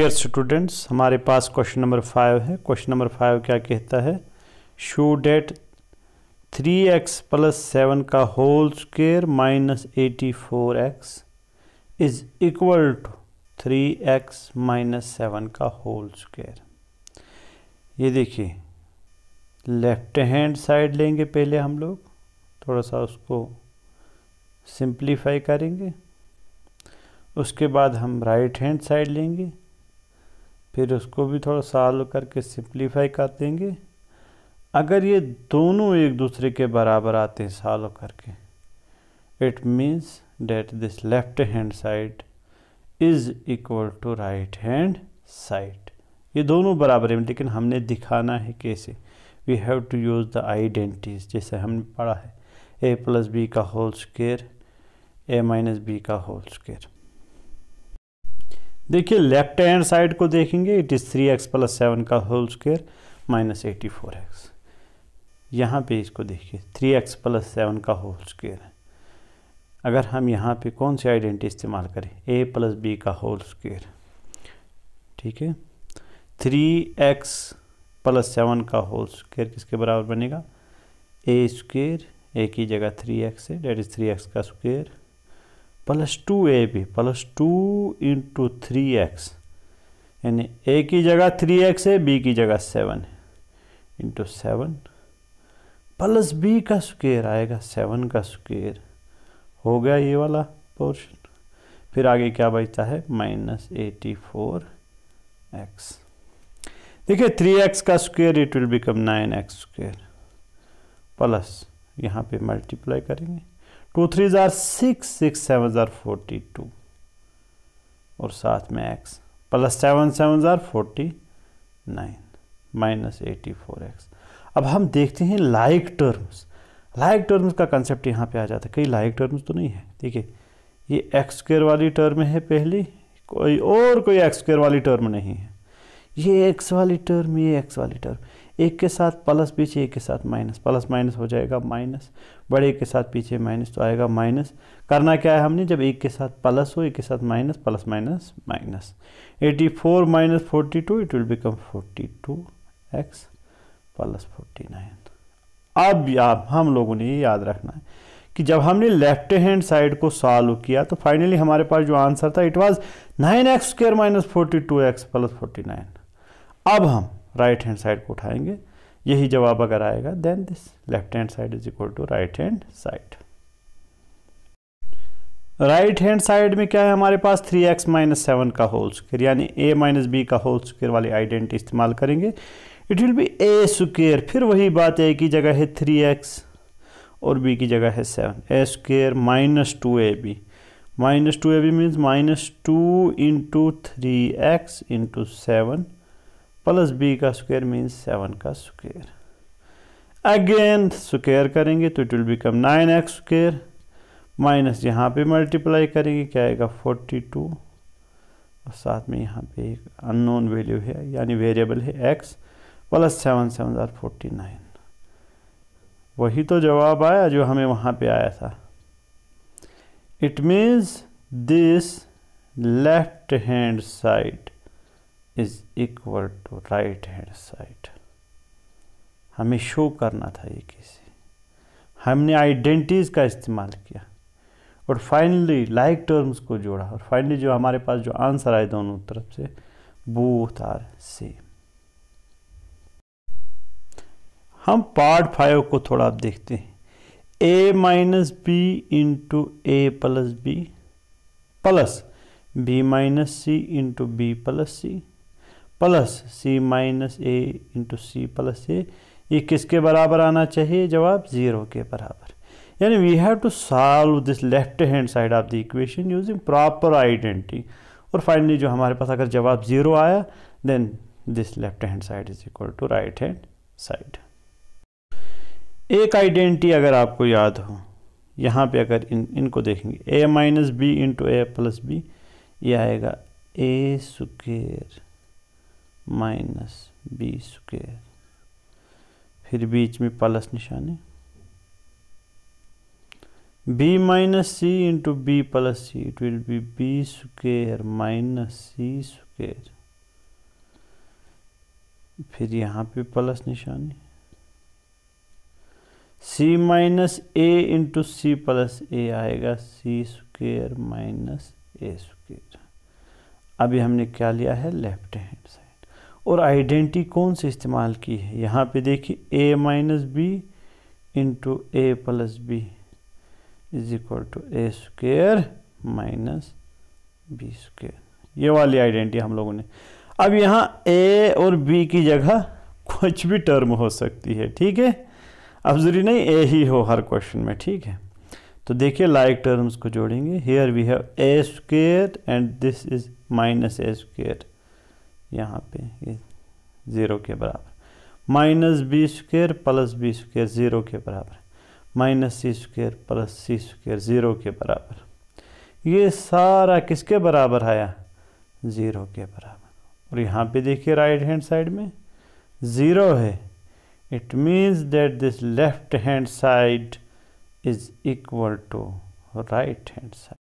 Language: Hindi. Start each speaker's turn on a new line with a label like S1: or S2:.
S1: डियर स्टूडेंट्स हमारे पास क्वेश्चन नंबर फाइव है क्वेश्चन नंबर फाइव क्या कहता है show that three x plus seven का whole square minus eighty four x is equal to three x minus seven का होल स्क्वेयर ये देखिए लेफ्ट हैंड साइड लेंगे पहले हम लोग थोड़ा सा उसको सिंप्लीफाई करेंगे उसके बाद हम राइट हैंड साइड लेंगे फिर उसको भी थोड़ा सॉल्व करके सिंप्लीफाई कर देंगे अगर ये दोनों एक दूसरे के बराबर आते हैं सॉल्व करके it means that this left hand side is equal to right hand side ये दोनों बराबर हैं लेकिन हमने दिखाना है कैसे we have to use the identities जैसे हमने पढ़ा है ए प्लस बी का whole square a minus b का होल स्केयर देखिए लेफ्ट हैंड साइड को देखेंगे it is three x plus seven का whole square minus eighty four x यहाँ पर इसको देखिए थ्री एक्स प्लस सेवन का होल स्क्वेयर है अगर हम यहाँ पे कौन सी आइडेंटिटी इस्तेमाल करें ए प्लस बी का होल स्क्वेयर ठीक है थ्री एक्स प्लस सेवन का होल स्क्वेयर किसके बराबर बनेगा ए स्क्वेयर ए की जगह थ्री एक्स है डेट इज़ थ्री एक्स का square plus two a b plus two into three x यानी ए की जगह थ्री एक्स है बी की जगह सेवन है इंटू सेवन प्लस बी का स्क्वेयर आएगा सेवन का स्क्वेयर हो गया ये वाला पोर्शन फिर आगे क्या बचता है माइनस एटी फोर एक्स देखिए थ्री एक्स का square it will become nine x square plus यहाँ पे मल्टीप्लाई करेंगे टू थ्री जार सिक्स सिक्स सेवन ज़ार फोर्टी टू और साथ में एक्स प्लस सेवन सेवन ज़ार forty nine minus eighty four x अब हम देखते हैं लाइक टर्म्स लाइक टर्म्स का कंसेप्ट यहाँ पे आ जाता है कई लाइक टर्म्स तो नहीं है ठीक है ये एक्स स्क्र वाली टर्म है पहली कोई और कोई एक्स स्क्र वाली टर्म नहीं है ये एक्स वाली टर्म ये एक्स वाली टर्म एक के साथ प्लस पीछे एक के साथ माइनस प्लस माइनस हो जाएगा माइनस बड़े के साथ पीछे माइनस तो आएगा माइनस करना क्या है हमने जब एक के साथ प्लस हो एक के साथ minus plus minus minus eighty four minus forty two it will become forty two x plus forty nine अब आप हम लोगों ने ये याद रखना है कि जब हमने लेफ्ट हैंड साइड को सॉल्व किया तो फाइनली हमारे पास जो आंसर था it was nine x square minus forty two x plus forty nine अब हम राइट हैंड साइड को उठाएंगे यही जवाब अगर आएगा then this left hand side is equal to right hand side right hand side में क्या है हमारे पास थ्री एक्स माइनस सेवन का होल स्क्र यानी ए माइनस बी का होल स्क्र वाली आइडेंटिटी इस्तेमाल करेंगे it will be a square फिर वही बात है की जगह है थ्री एक्स और बी की जगह है seven a square minus two a b minus two a b means minus two into three x into seven plus b का स्क्वायर मीन्स सेवन का स्क्वायर अगेन स्क्वायर करेंगे तो it will become nine x square minus यहाँ पे मल्टीप्लाई करेंगे क्या आएगा फोर्टी टू और साथ में यहाँ पे एक अननोन वैल्यू है यानी वेरिएबल है x plus seven seven are forty nine वही तो जवाब आया जो हमें वहाँ पे आया था it means this left hand side is equal to right hand side हमें शो करना था ये कैसे हमने आइडेंटिटीज़ का इस्तेमाल किया और फाइनली लाइक टर्म्स को जोड़ा और फाइनली जो हमारे पास जो आंसर आए दोनों तरफ से बूथ आर सेम हम पार्ट फाइव को थोड़ा आप देखते हैं a minus b into a plus b plus b minus c into b plus c plus c minus a into c plus a ये किसके बराबर आना चाहिए जवाब ज़ीरो के बराबर यानी we have to solve this left hand side of the equation using proper identity और फाइनली जो हमारे पास अगर जवाब ज़ीरो आया then this left hand side is equal to right hand side एक आइडेंटिटी अगर आपको याद हो यहाँ पे अगर इन इनको देखेंगे a minus b into a plus b ये आएगा a square minus b square फिर बीच में प्लस निशानी b b c into b plus c it will be b b minus c c फिर यहां पे प्लस निशानी c minus a into c plus a आएगा c square minus a square अभी हमने क्या लिया है लेफ्ट हैंड साइड और आइडेंटिटी कौन से इस्तेमाल की है यहाँ पे देखिए a minus b into a plus b is equal to a square minus b square ये वाली आइडेंटिटी हम लोगों ने अब यहाँ ए और बी की जगह कुछ भी टर्म हो सकती है ठीक है अब जरूरी नहीं ए ही हो हर क्वेश्चन में ठीक है तो देखिए लाइक टर्म्स को जोड़ेंगे here we have a square and this is minus a square यहाँ पे ये ज़ीरो के बराबर minus b square plus b square zero के बराबर minus c square plus c square zero के बराबर ये सारा किसके बराबर आया ज़ीरो के बराबर और यहाँ पे देखिए राइट हैंड साइड में ज़ीरो है it means that this left hand side is equal to right hand side